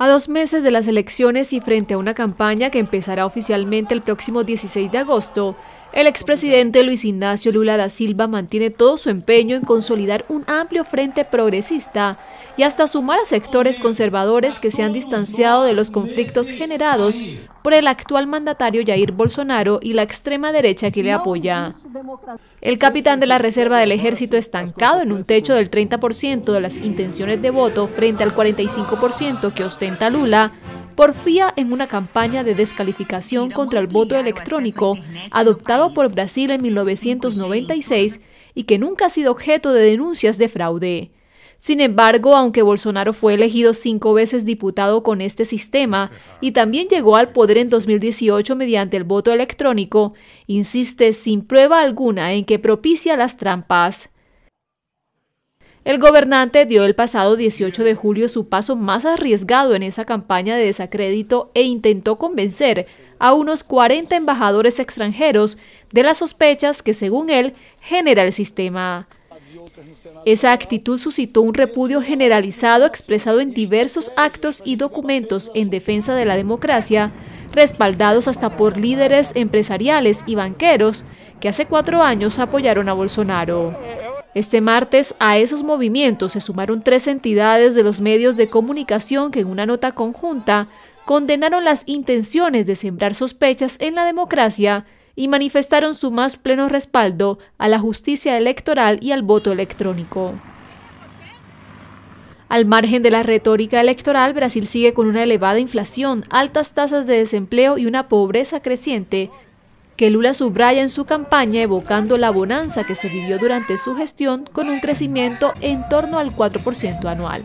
A dos meses de las elecciones y frente a una campaña que empezará oficialmente el próximo 16 de agosto, el expresidente Luis Ignacio Lula da Silva mantiene todo su empeño en consolidar un amplio frente progresista y hasta sumar a sectores conservadores que se han distanciado de los conflictos generados por el actual mandatario Jair Bolsonaro y la extrema derecha que le apoya. El capitán de la Reserva del Ejército estancado en un techo del 30% de las intenciones de voto frente al 45% que ostenta Lula porfía en una campaña de descalificación contra el voto electrónico adoptado por Brasil en 1996 y que nunca ha sido objeto de denuncias de fraude. Sin embargo, aunque Bolsonaro fue elegido cinco veces diputado con este sistema y también llegó al poder en 2018 mediante el voto electrónico, insiste sin prueba alguna en que propicia las trampas. El gobernante dio el pasado 18 de julio su paso más arriesgado en esa campaña de desacrédito e intentó convencer a unos 40 embajadores extranjeros de las sospechas que, según él, genera el sistema. Esa actitud suscitó un repudio generalizado expresado en diversos actos y documentos en defensa de la democracia, respaldados hasta por líderes empresariales y banqueros que hace cuatro años apoyaron a Bolsonaro. Este martes a esos movimientos se sumaron tres entidades de los medios de comunicación que en una nota conjunta condenaron las intenciones de sembrar sospechas en la democracia y manifestaron su más pleno respaldo a la justicia electoral y al voto electrónico. Al margen de la retórica electoral, Brasil sigue con una elevada inflación, altas tasas de desempleo y una pobreza creciente que Lula subraya en su campaña evocando la bonanza que se vivió durante su gestión con un crecimiento en torno al 4% anual.